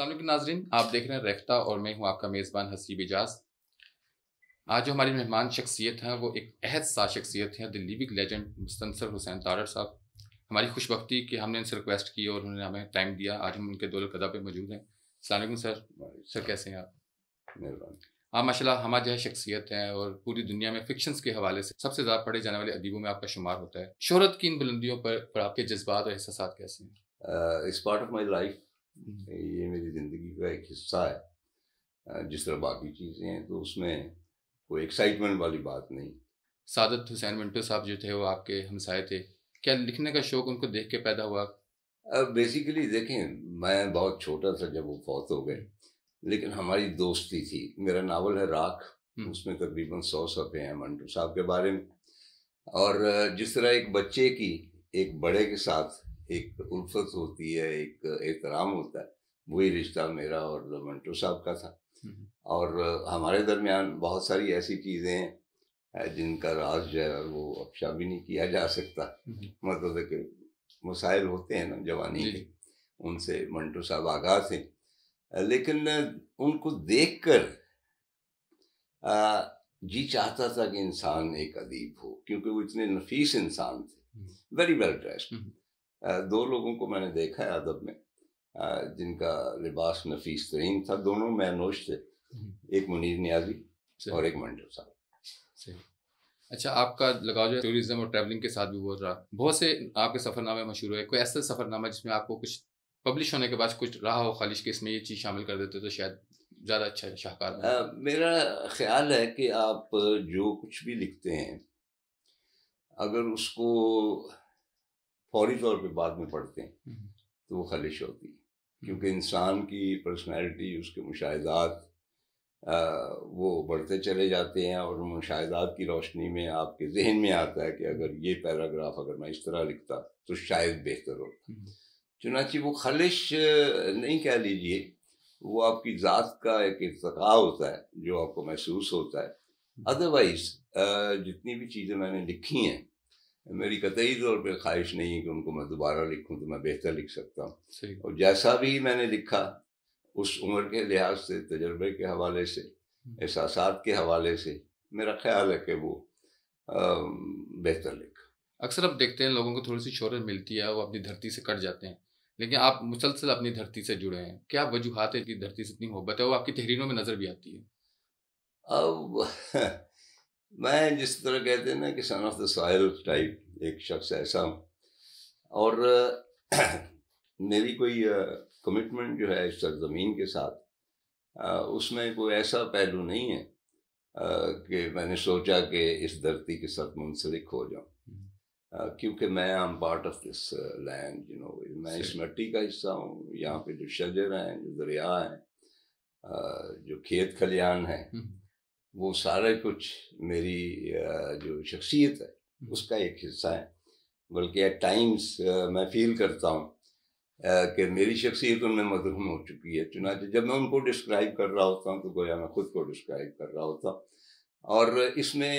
असल नाजरीन आप देख रहे हैं रेख्ता और मैं हूँ आपका मेज़बान हसीब एजाज आज जो हमारी मेहमान शख्सियत हैं वो एक अहद सा शख्सियत हैं दिल्ली लिविंग लेजेंड मुस्तनसर हुसैन तारर साहब हमारी खुशबकती कि हमने इनसे रिक्वेस्ट की और उन्होंने हमें टाइम दिया आज हम उनके दौल कदा पे मौजूद हैं अलैक्म सर सर कैसे हैं आप हाँ माशा हमारा जो है शख्सियत हैं और पूरी दुनिया में फिक्शंस के हवाले से सबसे ज़्यादा पढ़े जाने वाले अदीबों में आपका शुमार होता है शहरत की इन बुलंदियों पर, आपके जज्बात और एहसास कैसे हैं इस part of my life hmm. ये मेरी ज़िंदगी का एक हिस्सा है जिस तरह बाकी चीज़ें हैं तो उसमें कोई एक्साइटमेंट वाली बात नहीं सादत हुसैन मंटो साहब जो थे वो आपके हमसाए थे क्या लिखने का शौक़ उनको देख के पैदा हुआ अब बेसिकली देखें मैं बहुत छोटा था जब वो फौत हो गए लेकिन हमारी दोस्ती थी मेरा नावल है राख हम्म। उसमें तकरीबन सौ सफ़े हैं मंटू साहब के बारे में और जिस तरह एक बच्चे की एक बड़े के साथ एक उल्फत होती है एक एहतराम होता है वही रिश्ता मेरा और मंटू साहब का था हम्म, हम्म। और हमारे दरमियान बहुत सारी ऐसी चीज़ें हैं जिनका राज जो है वो अफशा भी नहीं किया जा सकता हम्म, मतलब कि मसाइल होते हैं ना जवानी के उनसे मंटू साहब आगाह थे लेकिन उनको देख कर जी चाहता था कि इंसान एक अदीब हो क्योंकि वो इतने नफीस इंसान थे वेरी वेल ड्रेस्ड दो लोगों को मैंने देखा है अदब में जिनका लिबास नफीस तरीन था दोनों मैनोश थे हम्म। एक मुनीर न्याजी और एक मंडल साहब अच्छा आपका लगाव जो है टूरिज्म और ट्रैवलिंग के साथ भी बहुत रहा बहुत से आपके सफरनामे मशहूर हुए कोई ऐसा सफरनामा जिसमें आपको कुछ पब्लिश होने के बाद कुछ रहा हो खालिश के इसमें ये चीज़ शामिल कर देते तो शायद ज़्यादा अच्छा शाहकार मेरा ख्याल है कि आप जो कुछ भी लिखते हैं अगर उसको फौरी तौर पे बाद में पढ़ते हैं हम्म। तो वो खलिश होती है हम्म। क्योंकि इंसान की पर्सनैलिटी उसके मुशाहदात वो बढ़ते चले जाते हैं और मुशाहदात की रोशनी में आपके जहन में आता है कि अगर ये पैराग्राफ अगर मैं इस तरह लिखता तो शायद बेहतर होता हम्म। चुनाची वो खलिश नहीं कह लीजिए वो आपकी ज़ात का एक इरतका होता है जो आपको महसूस होता है अदरवाइज जितनी भी चीज़ें मैंने लिखी हैं मेरी कतई तौर पर ख्वाहिश नहीं है कि उनको मैं दोबारा लिखूँ तो मैं बेहतर लिख सकता हूँ और जैसा भी मैंने लिखा उस उम्र के लिहाज से तजर्बे के हवाले से हम्म। एहसास के हवाले से मेरा ख्याल है कि वो बेहतर लिख अक्सर आप देखते हैं लोगों को थोड़ी सी शहरत मिलती है वो अपनी धरती से कट जाते हैं लेकिन आप मुसलसल अपनी धरती से जुड़े हैं क्या वजूहत है कि धरती से इतनी मोहब्बत है वो आपकी तहरीरों में नज़र भी आती है अब मैं जिस तरह कहते हैं ना कि son of the soil type एक शख्स ऐसा हूँ और मेरी कोई कमिटमेंट जो है इस सरजमीन के साथ उसमें कोई ऐसा पहलू नहीं है कि मैंने सोचा कि इस धरती के साथ मुंसलिक हो जाऊँ हम्म। क्योंकि मैं I am part of this land you know मैं इस मट्टी का हिस्सा हूँ यहाँ पे जो शजर हैं जो दरिया हैं जो खेत खलियान हैं हम्म। वो सारे कुछ मेरी जो शख्सियत है हम्म। उसका एक हिस्सा है बल्कि एट टाइम्स मैं फील करता हूँ कि मेरी शख्सियत उनमें मदरूम हो चुकी है चुनाच जब मैं उनको डिस्क्राइब कर रहा होता हूँ तो गोया मैं ख़ुद को डिस्क्राइब कर रहा होता हूँ और इसमें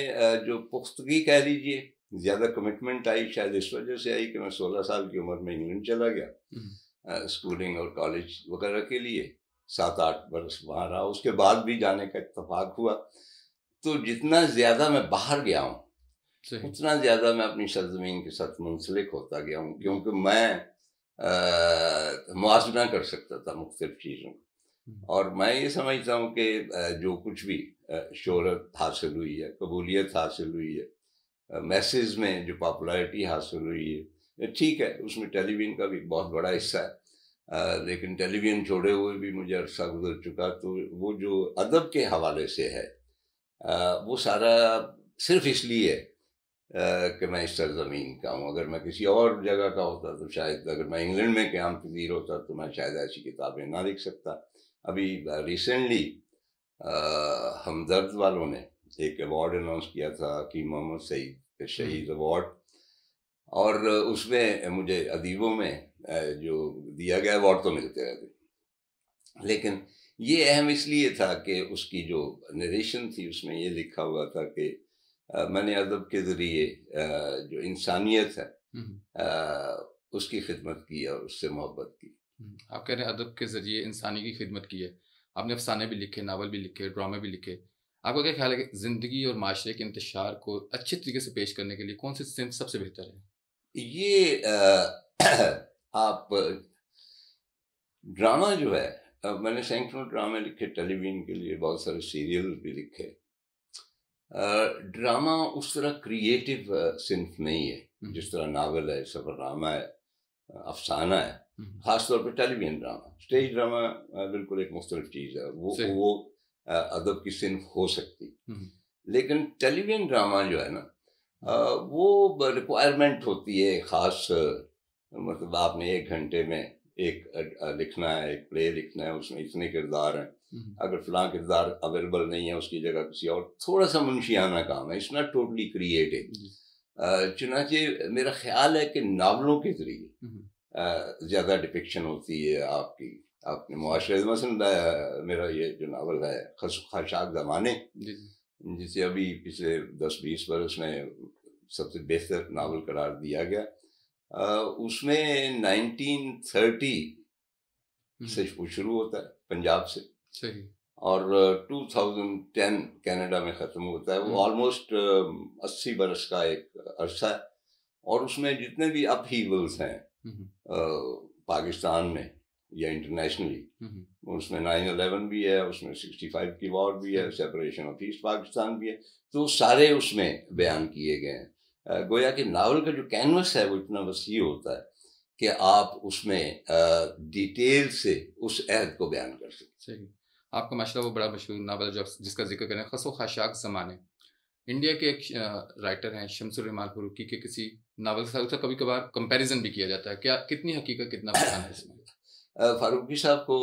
जो पुख्तगी कह लीजिए ज़्यादा कमिटमेंट आई शायद इस वजह से आई कि मैं सोलह साल की उम्र में इंग्लैंड चला गया स्कूलिंग हम्म। और कॉलेज वगैरह के लिए सात आठ बरस वहाँ रहा उसके बाद भी जाने का इतफाक हुआ तो जितना ज़्यादा मैं बाहर गया हूँ उतना ज़्यादा मैं अपनी सरजमीन के साथ मुंसलिक होता गया हूँ क्योंकि मैं मुआजना कर सकता था मुख्तलिफ चीज़ों हम्म। और मैं ये समझता हूँ कि जो कुछ भी शहरत हासिल हुई है कबूलियत हासिल हुई है मैसेज में जो पॉपुलरिटी हासिल हुई है ठीक है उसमें टेलीविज़न का भी बहुत बड़ा हिस्सा है लेकिन टेलीविजन छोड़े हुए भी मुझे अरसा गुजर चुका तो वो जो अदब के हवाले से है आ, वो सारा सिर्फ इसलिए कि मैं इस सरजमीन का हूँ अगर मैं किसी और जगह का होता तो शायद अगर मैं इंग्लैंड में क्याम पजीर होता तो मैं शायद ऐसी किताबें ना लिख सकता अभी रिसेंटली हमदर्द वालों ने एक अवार्ड अनाउंस किया था कि मोहम्मद सईद शहीद अवार्ड हम्म। और उसमें मुझे अदीबों में जो दिया गया अवार्ड तो मिलते रहते लेकिन ये अहम इसलिए था कि उसकी जो नरेशन थी उसमें ये लिखा हुआ था कि मैंने अदब के ज़रिए जो इंसानियत है उसकी खिदमत की और उससे मोहब्बत की आप कह रहे हैं अदब के ज़रिए इंसानी की खिदमत की है आपने अफसाने भी लिखे नावल भी लिखे ड्रामे भी लिखे आपका क्या ख्याल है कि ज़िंदगी और माशरे के इंतशार को अच्छे तरीके से पेश करने के लिए कौन सी सिंह सबसे बेहतर है तो ये आप ड्रामा जो है मैंने सैकड़ों ड्रामे लिखे टेलीविजन के लिए बहुत सारे सीरियल भी लिखे ड्रामा उस तरह क्रिएटिव सिंफ नहीं हम्म। है जिस तरह नावल है सफरनामा है अफसाना है हम्म। खासतौर पर टेलीविजन ड्रामा स्टेज ड्रामा बिल्कुल एक मुख्तलिफ चीज़ है वो वो अदब की सिंफ हो सकती हम्म। लेकिन टेलीविजन ड्रामा जो है ना वो रिक्वायरमेंट होती है ख़ास मतलब आपने एक घंटे में एक लिखना है एक प्ले लिखना है उसमें इतने किरदार हैं हम्म। अगर फलां किरदार अवेलेबल नहीं है उसकी जगह किसी और थोड़ा सा मुंशियाना काम है इट्स नॉट टोटली क्रिएटिव चुनाचे मेरा ख्याल है कि नावलों के ज़रिए हम्म। ज़्यादा डिपिक्शन होती है आपकी आपने मुआरे मसल मेरा ये जो नावल है खाशाक जमाने जिसे अभी पिछले दस बीस बरस में सबसे बेहतर नावल करार दिया गया उसमें उसमें हम्म। 1930 से शुरू होता है पंजाब से सही और 2010 कनाडा में ख़त्म होता है वो ऑलमोस्ट 80 बरस का एक अरसा है और उसमें जितने भी अपहीवल्स हैं हम्म, हम्म। पाकिस्तान में या इंटरनेशनली उसमें नाइन अलेवन भी है उसमें सिक्सटी फाइव की वॉर भी है सेपरेशन ऑफ ईस्ट पाकिस्तान भी है तो सारे उसमें बयान किए गए हैं गोया कि नावल का जो कैनवस है वो इतना वसी होता है कि आप उसमें डिटेल से उस अहद को बयान कर सकते हैं आपका माशा वो बड़ा मशहूर नावल जब जिसका जिक्र करें खसो खाशाक ज़माने इंडिया के एक राइटर हैं शमसुररहमान फरूकी के किसी नावल के साथ उसका कभी कभार कंपैरिजन भी किया जाता है क्या कितनी हकीकत कितना पसंद है इसमें फारूकी साहब को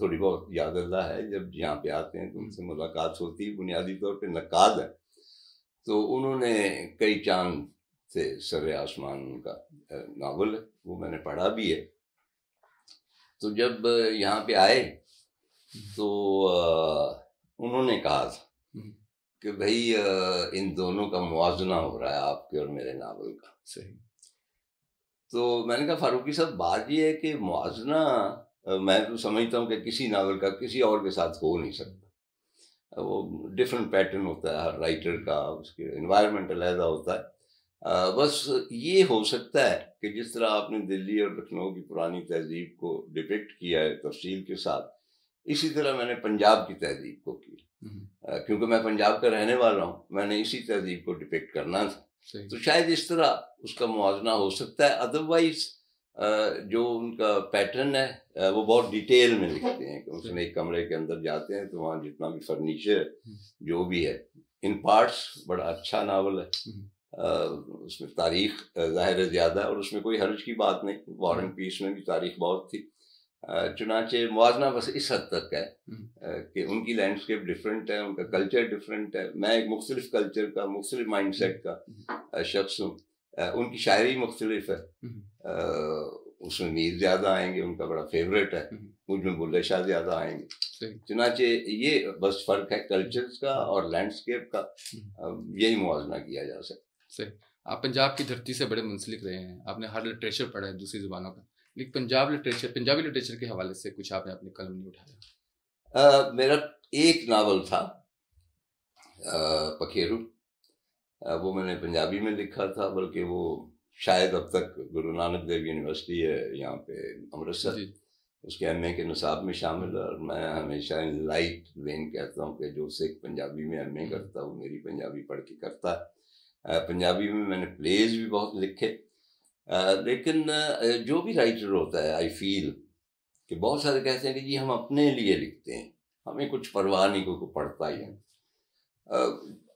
थोड़ी बहुत याद अल्लाह है जब यहाँ पे आते हैं तो उनसे हम्म। मुलाकात होती है बुनियादी तौर पे नकाद है तो उन्होंने कई चांद थे सर आसमान उनका नावल है वो मैंने पढ़ा भी है तो जब यहाँ पे आए हम्म। तो उन्होंने कहा था हम्म। कि भाई इन दोनों का मुआजना हो रहा है आपके और मेरे नावल का सही तो मैंने कहा फारूकी साहब बात यह है कि मुआजना मैं तो समझता हूँ कि किसी नावल का किसी और के साथ हो नहीं सकता वो डिफरेंट पैटर्न होता है हर राइटर का उसके इन्वायरमेंट अलहदा होता है बस ये हो सकता है कि जिस तरह आपने दिल्ली और लखनऊ की पुरानी तहजीब को डिपेक्ट किया है तफसील के साथ इसी तरह मैंने पंजाब की तहजीब को किया हम्म। क्योंकि मैं पंजाब का रहने वाला हूँ मैंने इसी तहजीब को डिपेक्ट करना था तो शायद इस तरह उसका मुआजना हो सकता है अदरवाइज जो उनका पैटर्न है वो बहुत डिटेल में लिखते हैं उसने एक कमरे के अंदर जाते हैं तो वहाँ जितना भी फर्नीचर हम्म। जो भी है इन पार्ट्स बड़ा अच्छा नावल है हम्म। उसमें तारीख ज़ाहिर ज़्यादा है और उसमें कोई हर्ज की बात नहीं वॉर एंड पीस में भी तारीख बहुत थी चुनाचे मुजना बस इस हद तक है हम्म। कि उनकी लैंडस्केप डिफरेंट है उनका कल्चर डिफरेंट है मैं एक मुख्तलिफ कल्चर का मुख्तलिफ माइंड सेट का शख्स हूँ उनकी शायरी मुख्तलिफ है हम्म। उसमें मीर ज़्यादा आएंगे उनका बड़ा फेवरेट है उसमें हम्म। बुल्ले शाह ज़्यादा आएंगे चुनाचे ये बस फ़र्क है कल्चर का और लैंडस्केप का यही मुआजना किया जा सकता आप पंजाब की धरती से बड़े मुंसलिक रहे हैं आपने हर लिटरेचर पढ़ा है दूसरी ज़ुबानों का लेकिन पंजाब लिटरेचर पंजाबी लिटरेचर के हवाले से कुछ आपने अपने कलम नहीं उठाया मेरा एक नावल था पखेरु वो मैंने पंजाबी में लिखा था बल्कि वो शायद अब तक गुरु नानक देव यूनिवर्सिटी है यहाँ पे अमृतसर उसके एम के नसाब में शामिल है और मैं हमेशा इन लाइट वेन कहता हूँ कि जो सिख पंजाबी में एम हम्म। करता वो मेरी पंजाबी पढ़ के करता है पंजाबी में मैंने प्लेज भी बहुत लिखे लेकिन जो भी राइटर होता है आई फील कि बहुत सारे कहते हैं कि जी हम अपने लिए लिखते हैं हमें कुछ परवाह नहीं को, को पड़ता ही है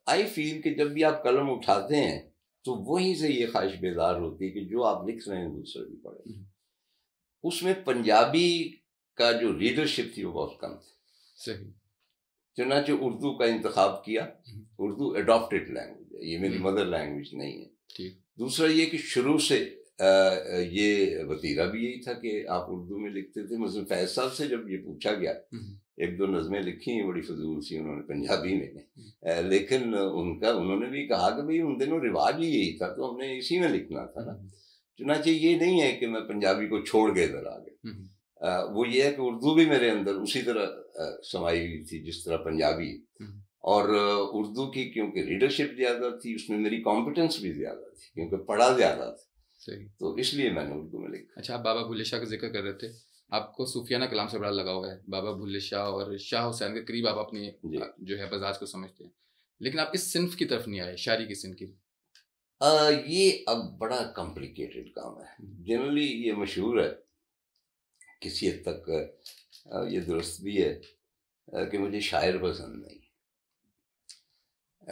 आई फील कि जब भी आप कलम उठाते हैं तो वहीं से ये ख्वाहिश बेदार होती है कि जो आप लिख रहे हैं दूसरे भी पढ़े हम्म। उसमें पंजाबी का जो लीडरशिप थी वो बहुत कम थी सही चुनाचे उर्दू का इंतखब किया हम्म। उर्दू एडोप्टेड लैंग्वेज है ये मेरी मदर हम्म। लैंग्वेज नहीं है ठीक दूसरा ये कि शुरू से ये वतीरा भी यही था कि आप उर्दू में लिखते थे मसल फैज साहब से जब ये पूछा गया हम्म। एक दो नज़में लिखी हैं बड़ी फजूल सी उन्होंने पंजाबी में हम्म। लेकिन उनका उन्होंने भी कहा कि भाई उन दिनों रिवाज ही यही था तो हमने इसी में लिखना था ना हम्म। चुनाचे ये नहीं है कि मैं पंजाबी को छोड़ गए इधर आगे वो ये है कि उर्दू भी मेरे अंदर उसी तरह समाई हुई थी जिस तरह पंजाबी और उर्दू की क्योंकि रीडरशिप ज़्यादा थी उसमें मेरी कॉम्पिटेंस भी ज़्यादा थी क्योंकि पढ़ा ज़्यादा था सही तो इसलिए मैंने उर्दू में लिखा अच्छा आप बाबा भुले शाह का जिक्र कर रहे थे आपको सूफियाना कलाम से बड़ा लगाव है बाबा भुले शाह और शाह हुसैन के करीब आप अपने जो है बजाज को समझते हैं लेकिन आप इस सिंफ की तरफ नहीं आए शायरी की सिंफ की आ, ये अब बड़ा कॉम्प्लिकेटेड काम है जनरली हम्म। ये मशहूर है किसी हद तक ये दुरुस्त भी है कि मुझे शायर पसंद नहीं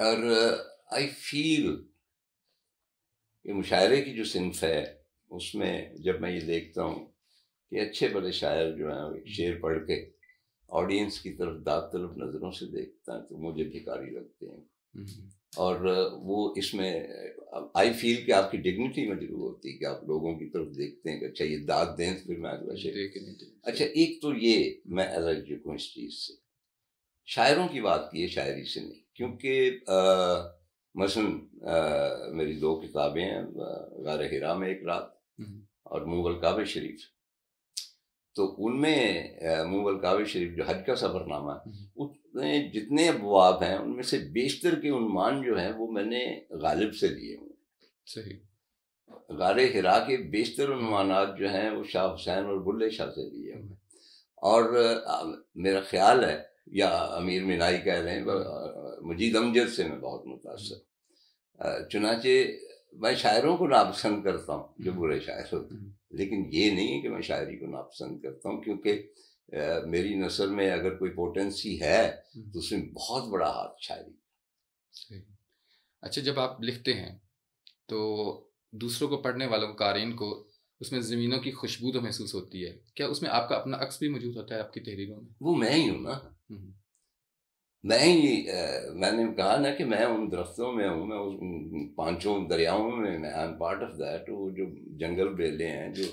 और आई फील कि मुशायरे की जो सिंफ है उसमें जब मैं ये देखता हूँ कि अच्छे बड़े शायर जो हैं हम्म। शेर पढ़ के ऑडियंस की तरफ दाद तलब नज़रों से देखता है तो मुझे भिकारी लगते हैं हम्म। और uh, वो इसमें आई uh, फील कि आपकी डिग्निटी में जरूर होती है कि आप लोगों की तरफ देखते हैं कि अच्छा ये दाद दें तो फिर मैं अगला हम्म। शेर अच्छा एक तो ये मैं एलर्जिक हूँ इस चीज़ से शायरों की बात की है शायरी से नहीं क्योंकि मसन मेरी दो किताबें हैं गार हिरा में एक रात हम्म। और मुगल काब शरीफ तो उनमें मुगल काब शरीफ जो हज का सफ़रनामा है हम्म। उसमें जितने अबवाब हैं उनमें से बेशतर के उन्मान जो हैं वो मैंने गालिब से लिए हुए सही गार हिरा के बेशतर उन्वानात जो हैं वो शाह हुसैन और बुल्ले शाह से लिए हुए और मेरा ख्याल है या अमीर मिनाई कह लें मुजीद अमजद से मैं बहुत मुतासर चुनाचे मैं शायरों को नापसंद करता हूँ जो हम्म। बुरे शायर होते हैं हम्म। लेकिन ये नहीं है कि मैं शायरी को नापसंद करता हूँ क्योंकि मेरी नसर में अगर कोई पोटेंसी है हम्म। तो उसमें बहुत बड़ा हाथ शायरी अच्छा जब आप लिखते हैं तो दूसरों को पढ़ने वालों को कारीन को उसमें ज़मीनों की खुशबू तो महसूस होती है क्या उसमें आपका अपना अक्स भी मौजूद होता है आपकी तहरीरों में वो मैं ही हूँ ना मैं हम्म। ही मैंने कहा ना कि मैं उन दरख्तों में हूँ मैं उस पांचों दरियाओं में मैं I am part of that वो जो जंगल बेले हैं जो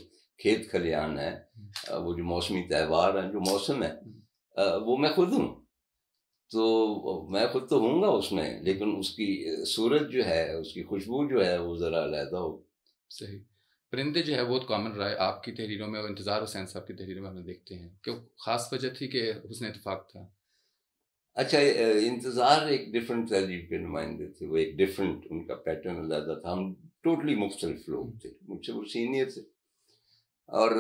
खेत खलियान है हम्म। वो जो मौसमी त्यौहार हैं जो मौसम है हम्म। वो मैं खुद हूँ तो मैं खुद तो हूँगा उसमें लेकिन उसकी सूरज जो है उसकी खुशबू जो है वो ज़रा अलहदा हो सही परिंदे जो है बहुत कॉमन रहा है आपकी तहरीरों में और इंतज़ार हुसैन साहब की तहरीरों में हम देखते हैं क्यों ख़ास वजह थी कि उसने इतफाक़ था अच्छा इंतज़ार एक डिफरेंट तहजीब के नुमाइंदे थे वो एक डिफरेंट उनका पैटर्न अलहदा था हम टोटली मुख्तलिफ लोग थे मुझसे वो सीनियर थे और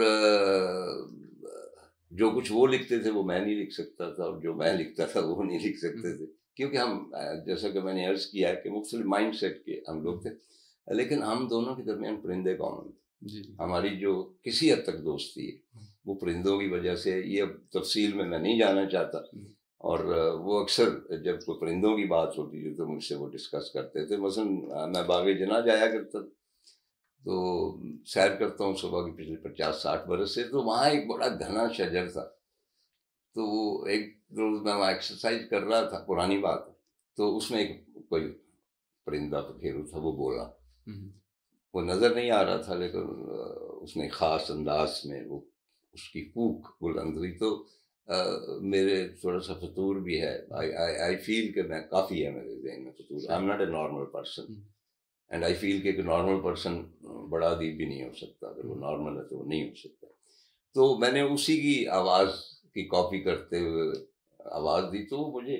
जो कुछ वो लिखते थे वो मैं नहीं लिख सकता था और जो मैं लिखता था वो नहीं लिख सकते हम्म। थे क्योंकि हम जैसा कि मैंने अर्ज़ किया है कि मुख्तलि माइंड सेट के हम लोग थे लेकिन हम दोनों के दरमियान परिंदे कॉमन थे हमारी जो किसी हद तक दोस्ती है हम्म। वो परिंदों की वजह से ये अब तफसील में मैं नहीं जाना चाहता हम्म। और वो अक्सर जब कोई परिंदों की बात होती थी तो मुझसे वो डिस्कस करते थे मसलन मैं बागे जना जाया करता तो सैर करता हूँ सुबह के पिछले पचास साठ बरस से तो वहाँ एक बड़ा घना शजर था तो वो एक रोज़ मैं वहाँ एक्सरसाइज कर रहा था पुरानी बात तो उसमें एक कोई परिंदा पखेरू था वो बोला हम्म। वो नज़र नहीं आ रहा था लेकिन उसने ख़ास अंदाज में वो उसकी कूक बुलंद हुई तो आ, मेरे थोड़ा सा फतूर भी है आई आई आई फील कि मैं काफ़ी है मेरे जहन में फतूर I am not a normal person and I feel कि एक नॉर्मल पर्सन बड़ा अदीब भी नहीं हो सकता अगर वो नॉर्मल हम्म। है तो वो नहीं हो सकता तो मैंने उसी की आवाज़ की कॉपी करते हुए आवाज़ दी तो मुझे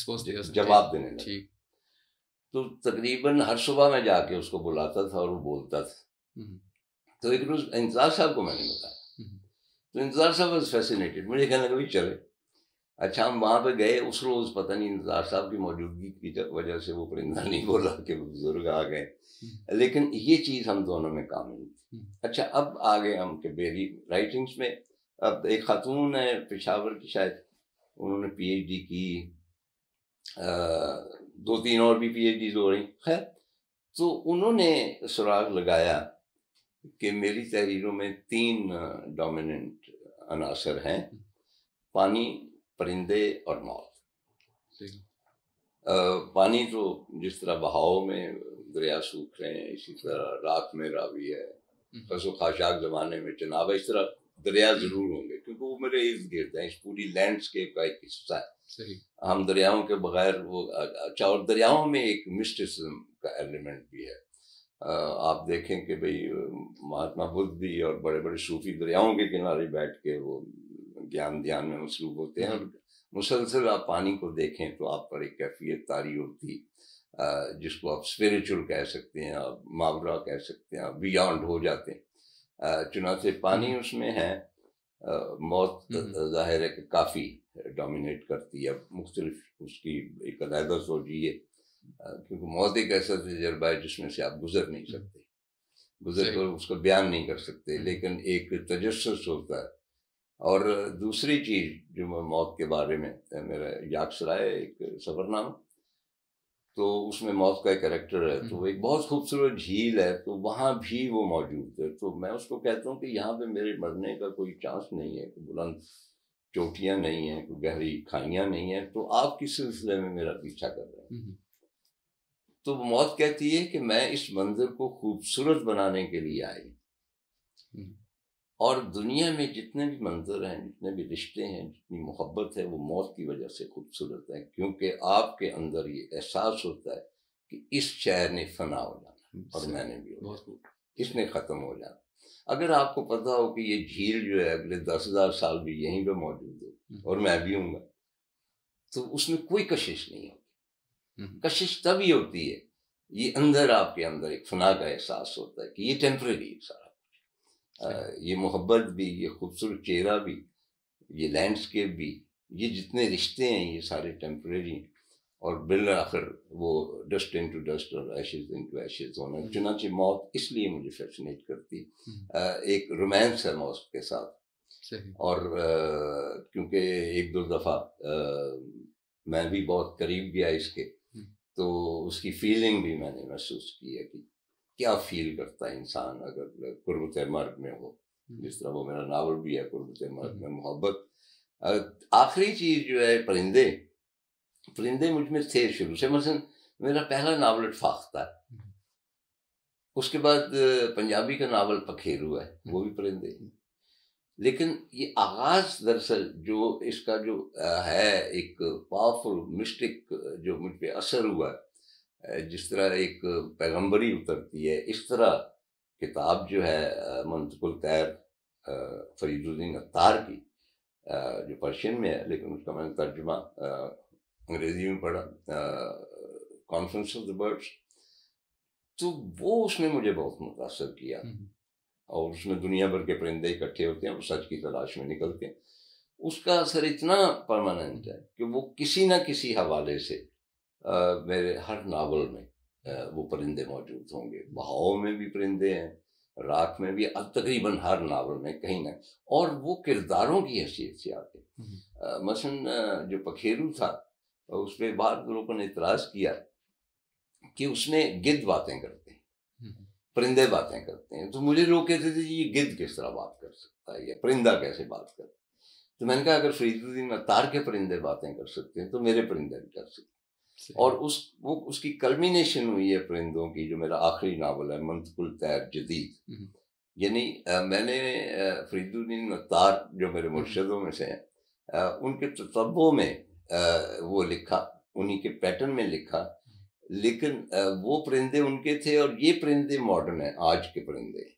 जवाब देने ठीक तो तकरीबन हर सुबह मैं जाके उसको बुलाता था और वो बोलता था हम्म। तो एक रोज इंतजार साहब को मैंने बताया हम्म। तो इंतजार साहब वॉज फैसिनेटेड मुझे कहने लगा चले अच्छा हम वहाँ पे गए उस रोज़ पता नहीं इंतजार साहब की मौजूदगी की वजह से वो परिंदा नहीं बोला कि बुजुर्ग आ गए हम्म। लेकिन ये चीज़ हम दोनों में नहीं थी अच्छा अब आ गए हम कि बेरी राइटिंग्स में अब एक खातून है पेशावर की शायद उन्होंने पीएचडी की दो तीन और भी डी हो रही खैर तो उन्होंने सुराग लगाया कि मेरी तहरीरों में तीन डोमिनेंट अनासर हैं पानी परिंदे और मौत पानी तो जिस तरह बहाव में दरिया सूख रहे हैं इसी तरह राख में रावी है हम्म। खाशाक जमाने में चनाव इस तरह दरिया जरूर होंगे क्योंकि वो मेरे इर्द गिर्द हैं इस पूरी लैंडस्केप का एक हिस्सा है हम दरियाओं के बगैर वो अच्छा और दरियाओं में एक मिस्टिसम का एलिमेंट भी है आप देखें कि भाई महात्मा बुद्ध भी और बड़े बड़े सूफी दरियाओं के किनारे बैठ के वो ज्ञान ध्यान में मसरूफ होते हैं मुसलसल आप पानी को देखें तो आप पर एक कैफियत तारी होती जिसको आप स्पिरिचुअल कह सकते हैं आप मावरा कह सकते हैं आप बियॉन्ड हो जाते हैं चुनाचे पानी हम्म। उसमें है मौत हम्म, हम्म। जाहिर है कि काफ़ी डोमिनेट करती है मुख्तलिफ उसकी एक अलहदा सोचिए क्योंकि मौत एक ऐसा तजर्बा है जिसमें से आप गुजर नहीं सकते गुजर कर तो उसको बयान नहीं कर सकते लेकिन एक तजस होता है और दूसरी चीज़ जो मौत के बारे में मेरा सराय एक सफरनामा तो उसमें मौत का करेक्टर है तो हम्म। एक बहुत खूबसूरत झील है तो वहाँ भी वो मौजूद है तो मैं उसको कहता हूँ कि यहाँ पे मेरे मरने का कोई चांस नहीं है कोई बुलंद चोटियाँ नहीं हैं कोई गहरी खाइयाँ नहीं है तो आप किस सिलसिले में मेरा पीछा कर रहे हैं हम्म, हम्म। तो मौत कहती है कि मैं इस मंदिर को खूबसूरत बनाने के लिए आई और दुनिया में जितने भी मंजर हैं जितने भी रिश्ते हैं जितनी मोहब्बत है वो मौत की वजह से खूबसूरत है क्योंकि आपके अंदर ये एहसास होता है कि इस शहर ने फना हो जाना और मैंने भी हो इसने ख़त्म हो जाना अगर आपको पता हो कि ये झील जो है अगले दस हज़ार साल भी यहीं पर मौजूद हो हम्म। और मैं भी हूँ तो उसमें कोई कशिश नहीं होगी हम्म। कशिश तभी होती है ये अंदर आपके अंदर एक फना का एहसास होता है कि ये टेम्प्रेरी एहसास ये मोहब्बत भी ये खूबसूरत चेहरा भी ये लैंडस्केप भी ये जितने रिश्ते हैं ये सारे टेम्प्रेरी हैं और बिल आखिर वो डस्ट इन टू डस्ट और एशेज इन टू एशेज होना हम्म। चुनाचे मौत इसलिए मुझे फैसिनेट करती हम्म। एक रोमांस है मौत के साथ और क्योंकि एक दो दफ़ा मैं भी बहुत करीब गया इसके हम्म। तो उसकी फीलिंग भी मैंने महसूस की है कि क्या फील करता है इंसान अगर कुर्बत मर्ग में हो हम्म। जिस तरह वो मेरा नावल भी है कुर्बत मर्ग में हम्म। मोहब्बत आखिरी चीज़ जो है परिंदे परिंदे मुझ में थे शुरू से मसन मेरा पहला नावल इतफाक था उसके बाद पंजाबी का नावल पखेरू है वो भी परिंदे हम्म। लेकिन ये आगाज दरअसल जो इसका जो है एक पावरफुल मिस्टिक जो मुझ पर असर हुआ है जिस तरह एक पैगंबरी उतरती है इस तरह किताब जो है मंतकुल तैर फरीदुद्दीन अतार की जो पर्शियन में है लेकिन उसका मैंने तर्जुमा अंग्रेजी में पढ़ा कॉन्फ्रेंस ऑफ द बर्ड्स तो वो उसने मुझे बहुत मुतासर किया हम्म, हम्म। और उसमें दुनिया भर के परिंदे इकट्ठे होते हैं और सच की तलाश में निकलते हैं उसका असर इतना परमानेंट है कि वो किसी ना किसी हवाले से मेरे हर नावल में आ, वो परिंदे मौजूद होंगे बहाव में भी परिंदे हैं राख में भी अब तकरीबन हर नावल में कहीं ना और वो किरदारों की हैसियत से आते हम्म। मसन जो पखेरू था उस पर बाद लोगों ने इतराज़ किया कि उसने गिद्ध बातें करते हैं हम्म। परिंदे बातें करते हैं तो मुझे लोग कहते थे ये गिद्ध किस तरह बात कर सकता है या परिंदा कैसे बात कर तो मैंने कहा अगर फरीदुद्दीन अतार के परिंदे बातें कर सकते हैं तो मेरे परिंदे भी कर सकते और उस वो उसकी कल्मिनेशन हुई है परिंदों की जो मेरा आखिरी नावल है मंतकुल तैर जदीद यानी मैंने फरीदुद्दीन अतार जो मेरे हम्म। मुर्शदों में से हैं उनके तत्वों में वो लिखा उन्हीं के पैटर्न में लिखा हम्म। लेकिन वो परिंदे उनके थे और ये परिंदे मॉडर्न हैं आज के परिंदे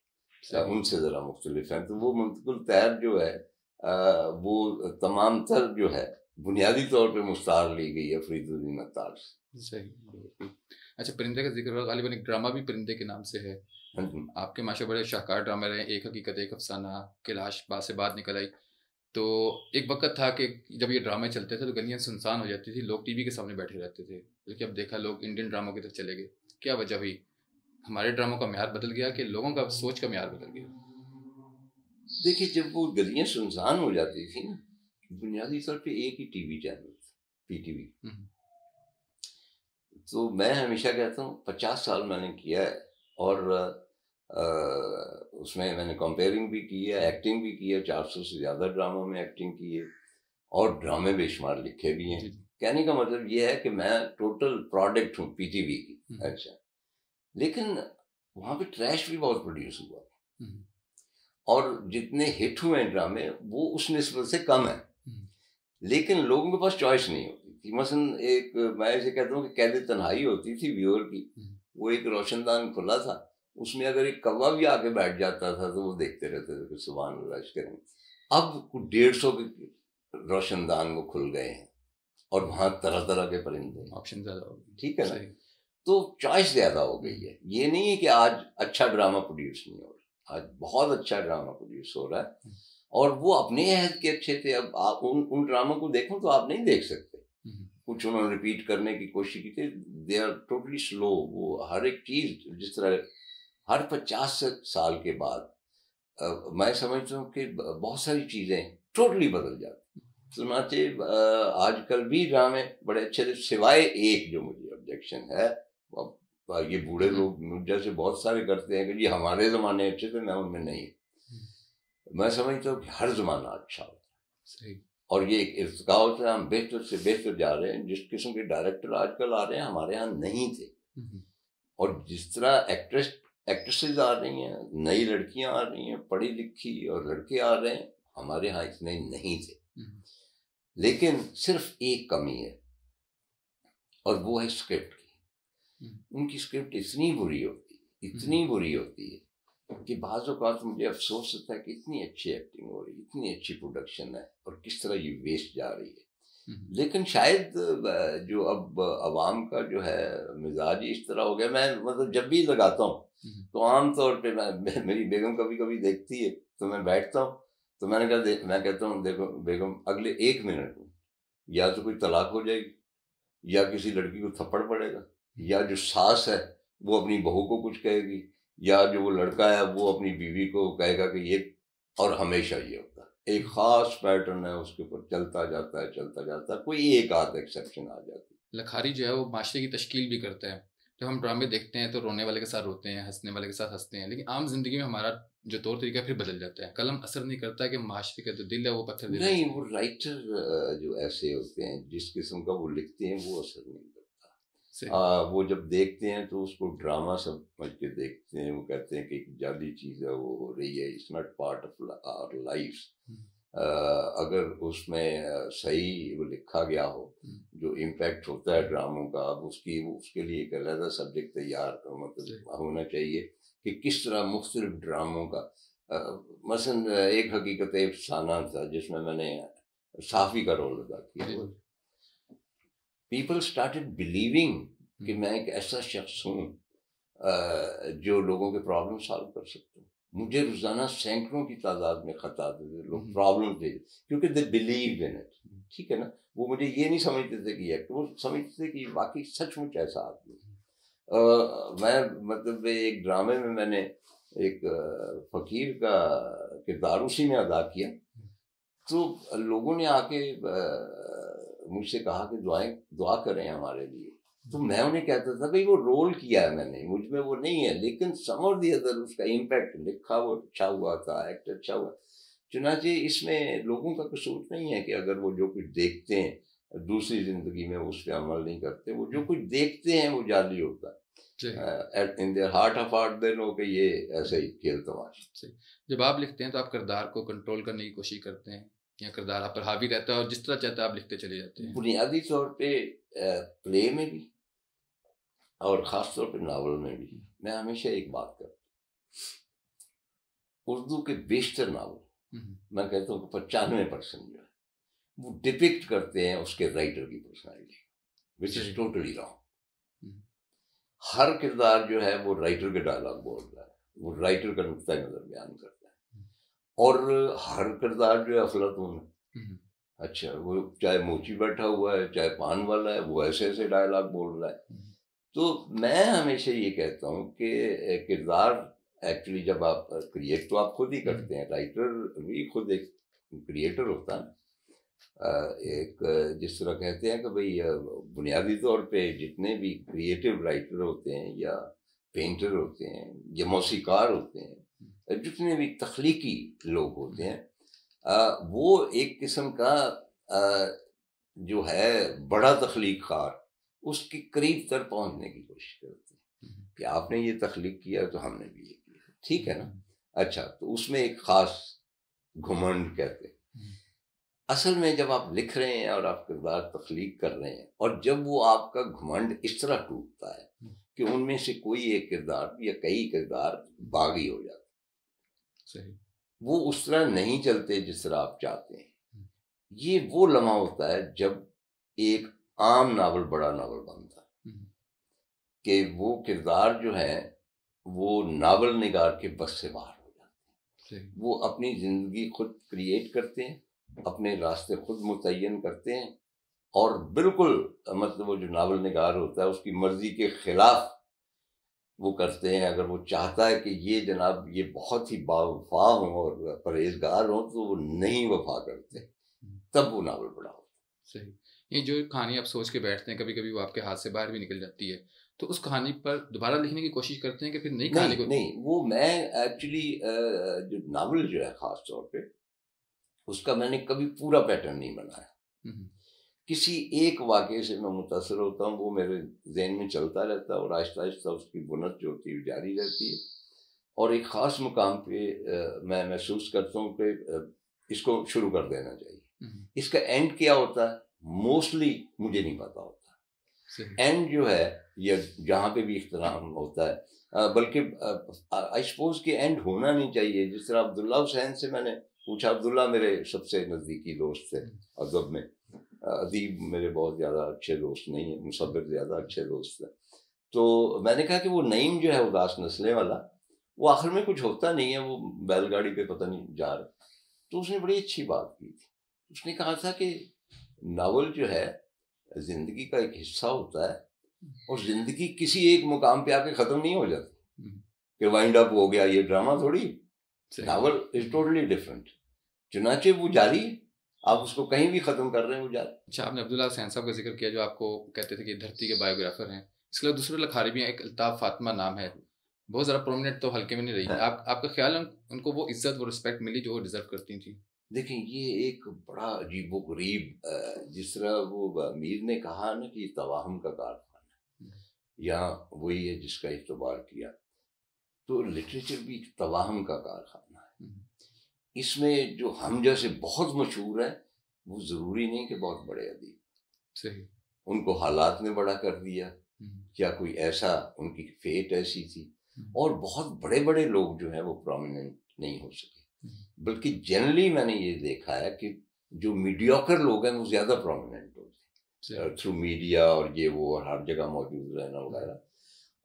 उनसे ज़रा मुख्तलिफ हैं तो वो मंतकुल तैर जो है वो तमाम तर जो है बुनियादी तौर पे मुस्तार ली गई है फरीदुद्दीन अतार से सही अच्छा परिंदे का जिक्र हुआ गालिबा एक ड्रामा भी परिंदे के नाम से है हाँ आपके माशा बड़े शाहकार ड्रामे रहे एक हकीकत एक अफसाना कैलाश बाद से बाद निकल आई तो एक वक्त था कि जब ये ड्रामे चलते थे तो गलियां सुनसान हो जाती थी लोग टीवी के सामने बैठे रहते थे लेकिन अब देखा लोग इंडियन ड्रामों की तरफ चले गए क्या वजह हुई हमारे ड्रामों का मैार बदल गया कि लोगों का सोच का मैार बदल गया देखिए जब वो गलियां सुनसान हो जाती थी ना बुनियादी तौर पे एक ही टीवी चैनल पी टीवी तो मैं हमेशा कहता हूँ पचास साल मैंने किया है और उसमें मैंने कंपेयरिंग भी की है एक्टिंग भी की है चार सौ से ज़्यादा ड्रामों में एक्टिंग की है और ड्रामे बेशुमार लिखे भी हैं कहने का मतलब ये है कि मैं टोटल प्रोडक्ट हूँ पी टी वी की हम्म। अच्छा लेकिन वहाँ पे ट्रैश भी बहुत प्रोड्यूस हुआ हम्म। और जितने हिट हुए हैं ड्रामे वो उस नस्बत से कम है लेकिन लोगों के पास चॉइस नहीं होती थी मसन एक मैं ऐसे कहता हूँ कि कैद तन्हाई होती थी व्यूअर की हम्म। वो एक रोशनदान खुला था उसमें अगर एक कौवा भी आके बैठ जाता था तो वो देखते रहते थे कि सुबहान रश करेंगे अब डेढ़ सौ के रोशनदान वो खुल गए हैं और वहाँ तरह तरह के परिंदे ऑप्शन ज़्यादा हो गए ठीक है ना तो चॉइस ज़्यादा हो गई है हम्म। ये नहीं है कि आज अच्छा ड्रामा प्रोड्यूस नहीं हो रहा आज बहुत अच्छा ड्रामा प्रोड्यूस हो रहा है हम्म। और वो अपने अहद के अच्छे थे अब आप उन उन ड्रामों को देखो तो आप नहीं देख सकते हम्म। कुछ उन्होंने रिपीट करने की कोशिश की थी दे आर टोटली स्लो वो हर एक चीज जिस तरह हर पचास साल के बाद आ, मैं समझता हूँ कि बहुत सारी चीजें टोटली बदल जाती सुनाचे आजकल भी ड्रामे बड़े अच्छे थे सिवाय एक जो मुझे ऑब्जेक्शन है ये बूढ़े हम्म। लोग जैसे बहुत सारे करते हैं कि जी हमारे ज़माने अच्छे थे मैं उनमें नहीं मैं समझता हूँ कि हर ज़माना अच्छा होता है और ये एक इर्तका होता है हम बेहतर से बेहतर जा रहे हैं जिस किस्म के डायरेक्टर आजकल आ रहे हैं हमारे यहाँ नहीं थे हम्म। और जिस तरह एक्ट्रेस एक्ट्रेसेस आ रही हैं नई लड़कियां आ रही हैं पढ़ी लिखी और लड़के आ रहे हैं हमारे यहाँ इतने नहीं थे हम्म। लेकिन सिर्फ एक कमी है और वो है स्क्रिप्ट की हम्म। उनकी स्क्रिप्ट इतनी बुरी होती है इतनी बुरी होती है कि बाज़ अवत मुझे अफसोस होता है कि इतनी अच्छी एक्टिंग हो रही है इतनी अच्छी प्रोडक्शन है और किस तरह ये वेस्ट जा रही है हम्म। लेकिन शायद जो अब आवाम का जो है मिजाज ही इस तरह हो गया मैं मतलब जब भी लगाता हूँ हम्म। तो आम तौर पे मैं मेरी बेगम कभी कभी देखती है तो मैं बैठता हूँ तो मैंने कहा देख मैं कहता हूँ देखो बेगम अगले एक मिनट में या तो कोई तलाक हो जाएगी या किसी लड़की को थप्पड़ पड़ेगा या जो सास है वो अपनी बहू को कुछ कहेगी या जो वो लड़का है वो अपनी बीवी को कहेगा कि ये और हमेशा ये होता है एक ख़ास पैटर्न है उसके ऊपर चलता जाता है चलता जाता है कोई एक आध एक्सेप्शन आ जाती है लखारी जो है वो माशरे की तश्कील भी करता है जब हम ड्रामे देखते हैं तो रोने वाले के साथ रोते हैं हंसने वाले के साथ हंसते हैं लेकिन आम जिंदगी में हमारा जो तौर तरीका फिर बदल जाता है कलम असर नहीं करता कि माशरे का जो दिल है वो पत्थर नहीं वो राइटर जो ऐसे होते हैं जिस किस्म का वो लिखते हैं वो असर नहीं आ, वो जब देखते हैं तो उसको ड्रामा समझ के देखते हैं वो कहते हैं कि एक जादी चीज है वो हो रही है it's not part of our life अगर उसमें सही वो लिखा गया हो हम्म। जो इम्पैक्ट होता है ड्रामों का अब उसकी उसके लिए एक अलहदा सब्जेक्ट तैयार मतलब होना चाहिए कि किस तरह मुख्तलिफ ड्रामों का मसन एक हकीकत साना था जिसमें मैंने साफी का रोल अदा किया पीपल स्टार्टेड बिलीविंग कि hmm. मैं एक ऐसा शख्स हूँ जो लोगों के प्रॉब्लम सॉल्व कर सकता हूँ मुझे रोजाना सैकड़ों की तादाद में खत आते थे लोग प्रॉब्लम hmm. दे क्योंकि दे बिलीव इन इट ठीक है ना वो मुझे ये नहीं समझते थे कि एक्ट वो समझते थे कि बाकी सचमुच ऐसा आदमी मैं मतलब एक ड्रामे में मैंने एक फकीर का किरदार उसी में अदा किया hmm. तो लोगों ने आके मुझसे कहा कि दुआएं दुआ करें हमारे लिए हम्म। तो मैं उन्हें कहता था भाई वो रोल किया है मैंने मुझ में वो नहीं है लेकिन सम दी अदर उसका इम्पैक्ट लिखा वो अच्छा हुआ था एक्ट अच्छा हुआ चुनाचे इसमें लोगों का कसूर नहीं है कि अगर वो जो कुछ देखते हैं दूसरी जिंदगी में उस पर अमल नहीं करते वो जो कुछ देखते हैं वो जाली होता है in their heart of heart दे लो कि ये ऐसे ही खेल तमाशा जब आप लिखते हैं तो आप किरदार को कंट्रोल करने की कोशिश करते हैं या किरदार आप पर हावी रहता है और जिस तरह चाहता है आप लिखते चले जाते हैं बुनियादी तौर पे प्ले में भी और ख़ास तौर पे नावल में भी मैं हमेशा एक बात करता उर्दू के बेशतर नावल हम्म। मैं कहता हूँ पचानवे परसेंट जो है वो डिपिक्ट करते हैं उसके राइटर की personality which is totally wrong हर किरदार जो है वो राइटर के डायलॉग बोल रहा है वो राइटर का नुकता नज़र बयान करता है और हर किरदार जो है अफलातून है हम्म। अच्छा वो चाहे मोची बैठा हुआ है चाहे पान वाला है वो ऐसे ऐसे डायलॉग बोल रहा है हम्म। तो मैं हमेशा ये कहता हूँ कि किरदार एक्चुअली जब आप क्रिएट तो आप खुद ही हम्म। करते हैं राइटर भी खुद एक क्रिएटर होता है एक जिस तरह कहते हैं कि भाई बुनियादी तौर पे जितने भी क्रिएटिव राइटर होते हैं या पेंटर होते हैं या मौसीकार होते हैं जितने भी तख्लीकी लोग होते हैं वो एक किस्म का जो है बड़ा तख्लीक कार उसके करीब तर पहुंचने की कोशिश करते हैं कि आपने ये तख्लीक किया तो हमने भी ये किया ठीक है ना अच्छा तो उसमें एक ख़ास घुमंड कहते हैं असल में जब आप लिख रहे हैं और आप किरदार तख्लीक कर रहे हैं और जब वो आपका घुमंड इस तरह टूटता है कि उनमें से कोई एक किरदार या कई किरदार बागी हो जाता वो उस तरह नहीं चलते जिस तरह आप चाहते हैं हम्म। ये वो लम्हा होता है जब एक आम नावल बड़ा नावल बनता है हम्म। कि वो किरदार जो है वो नावल निगार के बस से बाहर हो जाते हैं वो अपनी ज़िंदगी खुद क्रिएट करते हैं अपने रास्ते खुद मुतन करते हैं और बिल्कुल मतलब वो जो नावल निगार होता है उसकी मर्ज़ी के ख़िलाफ़ वो करते हैं अगर वो चाहता है कि ये जनाब ये बहुत ही बावफा हों और परहेजगार हों तो वो नहीं वफा करते तब वो नावल बड़ा हो सही ये जो कहानी आप सोच के बैठते हैं कभी कभी वो आपके हाथ से बाहर भी निकल जाती है तो उस कहानी पर दोबारा लिखने की कोशिश करते हैं कि फिर नई कहानी को नहीं वो मैं एक्चुअली जो नावल जो है ख़ास तौर पर उसका मैंने कभी पूरा पैटर्न नहीं बनाया हम्म, हम्म। किसी एक वाक्य से मैं मुतासर होता हूँ वो मेरे जहन में चलता रहता है और आहिस्ता आहिस्ता उसकी बुनत जो होती है जारी रहती है और एक ख़ास मुकाम पे मैं महसूस करता हूँ कि इसको शुरू कर देना चाहिए हम्म। इसका एंड क्या होता है मोस्टली मुझे नहीं पता होता एंड जो है या जहाँ पे भी इख्तराम होता है बल्कि आई सपोज कि एंड होना नहीं चाहिए जिस तरह अब्दुल्ला हुसैन से मैंने पूछा अब्दुल्ला मेरे सबसे नज़दीकी दोस्त थे हम्म। अदब में अदीब मेरे बहुत ज़्यादा अच्छे दोस्त नहीं हैं मुसबर ज़्यादा अच्छे दोस्त हैं तो मैंने कहा कि वो नईम जो है उदास नस्लें वाला वो आखिर में कुछ होता नहीं है वो बैलगाड़ी पे पता नहीं जा रहा तो उसने बड़ी अच्छी बात की थी उसने कहा था कि नावल जो है ज़िंदगी का एक हिस्सा होता है और ज़िंदगी किसी एक मुकाम पे आके ख़त्म नहीं हो जाती हम्म। कि वाइंड अप हो गया ये ड्रामा थोड़ी नावल इज टोटली डिफरेंट चुनाचे वो जारी आप उसको कहीं भी ख़त्म कर रहे हैं वो अच्छा आपने अब्दुल्ला सैन साहब का जिक्र किया जो आपको कहते थे कि धरती के बायोग्राफर हैं इसके अलावा दूसरे लखारी भी एक अल्ताफ़ फातिमा नाम है बहुत ज़्यादा प्रोमिनेंट तो हल्के में नहीं रही हाँ। आप आपका ख्याल है उनको वो इज्जत वो रिस्पेक्ट मिली जो वो डिज़र्व करती थी देखिए ये एक बड़ा अजीब गरीब जिस तरह वो अमीर ने कहा ना कि तवाहम का कारखाना या वही है जिसका इतबार किया तो लिटरेचर भी एक तवाहम का कारखाना इसमें जो हम जैसे बहुत मशहूर हैं वो ज़रूरी नहीं कि बहुत बड़े अदीब सही उनको हालात ने बड़ा कर दिया क्या हम्म। कोई ऐसा उनकी फेट ऐसी थी हम्म। और बहुत बड़े बड़े लोग जो हैं वो प्रोमिनेंट नहीं हो सके हम्म। बल्कि जनरली मैंने ये देखा है कि जो मीडियोकर लोग हैं वो ज़्यादा प्रोमिनेंट होते हैं थ्रू मीडिया और ये वो और हर जगह मौजूद रहना वगैरह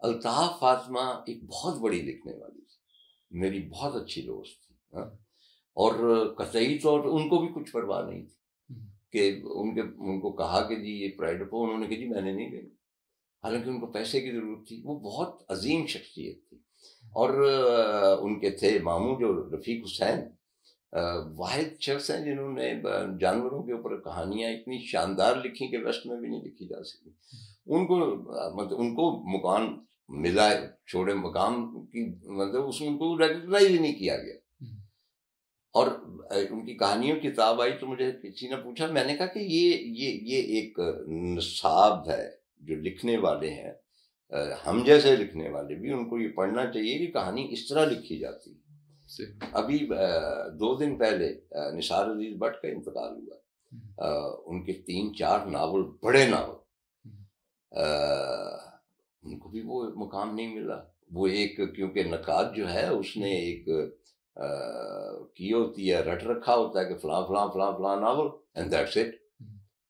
अल्ताफ़ फातमा एक बहुत बड़ी लिखने वाली थी मेरी बहुत अच्छी दोस्त थी हा? और कसई तो उनको भी कुछ परवाह नहीं थी हम्म। कि उनके उनको कहा कि जी ये प्राइड पर उन्होंने कहा जी मैंने नहीं गई हालांकि उनको पैसे की ज़रूरत थी वो बहुत अजीम शख्सियत थी और उनके थे मामू जो रफ़ीक हुसैन वाहिद शख्स हैं जिन्होंने जानवरों के ऊपर कहानियाँ इतनी शानदार लिखी कि वेस्ट में भी नहीं लिखी जा सकी हम्म। उनको मतलब उनको मकान मिला छोड़े मकाम की मतलब उसमें उनको रेकग्नाइज नहीं किया गया और उनकी कहानियों की किताब आई तो मुझे किसी ने पूछा मैंने कहा कि ये ये ये एक नसाब है जो लिखने वाले हैं हम जैसे लिखने वाले भी उनको ये पढ़ना चाहिए कि कहानी इस तरह लिखी जाती है अभी दो दिन पहले निसार अजीज भट्ट का इंतकाल हुआ हम्म। उनके तीन चार नावल बड़े नावल हम्म। उनको भी वो मुकाम नहीं मिला वो एक क्योंकि नकाद जो है उसने हम्म। एक की होती है रट रखा होता है कि फलां फलां फला फला नावल एंड दैट्स इट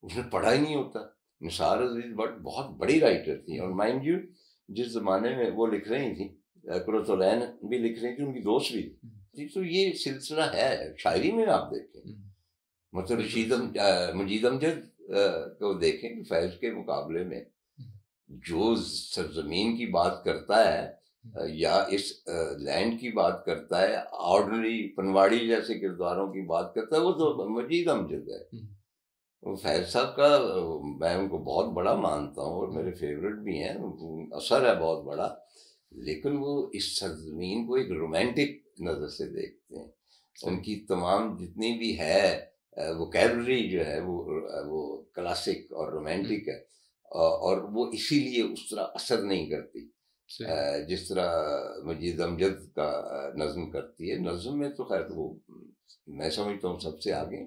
उसने पढ़ा ही नहीं होता निसार अजीज बट बहुत बड़ी राइटर थी और माइंड यू जिस ज़माने में वो लिख रही थी कुरतुलैन भी लिख रही थी उनकी दोस्त भी थी हम्म। तो ये सिलसिला है शायरी में आप देखें हम्म। मतलब रशीदम मजीद अमजद को देखें फैज के मुकाबले में हम्म। जो सरजमीन की बात करता है या इस लैंड की बात करता है ऑर्डनरी पनवाड़ी जैसे किरदारों की बात करता है वो तो हम्म। मजीद अमजद है हम्म। वो फैज साहब का मैं उनको बहुत बड़ा मानता हूँ और मेरे फेवरेट भी हैं असर है बहुत बड़ा लेकिन वो इस सरजमीन को एक रोमांटिक नज़र से देखते हैं अच्छा। उनकी तमाम जितनी भी है वो कैबरी जो है वो वो क्लासिक और रोमांटिक हम्म। है और वो इसीलिए उस तरह असर नहीं करती जिस तरह मजीद अमजद का नज्म करती है नज्म में तो खैर वो मैं समझता हूँ सबसे आगे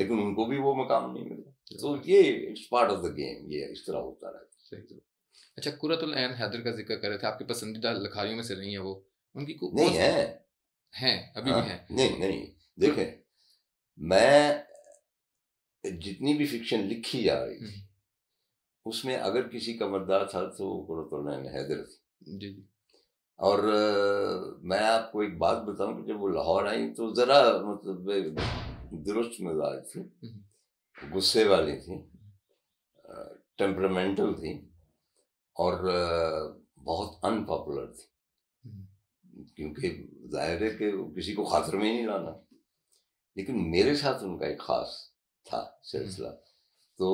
लेकिन उनको भी वो मकाम नहीं मिला तो ये it's part of the game ये इस तरह होता रहता है अच्छा कुरतुल ऐन हैदर का जिक्र कर रहे थे आपके पसंदीदा लखारियों में से नहीं है वो उनकी को नहीं है हैं अभी हाँ, भी हैं नहीं नहीं तो देखें मैं जितनी भी फिक्शन लिखी जा रही थी हम्म। उसमें अगर किसी का मरदार था तो कुरतुल ऐन हैदर थी जी और मैं आपको एक बात बताऊं कि जब वो लाहौर आई तो ज़रा मतलब दुरुस्त मिजाज थी गुस्से वाली थी टेम्परामेंटल थी और बहुत अनपॉपुलर थी क्योंकि जाहिर है कि किसी को खातर में ही नहीं लाना लेकिन मेरे साथ उनका एक ख़ास था सिलसिला तो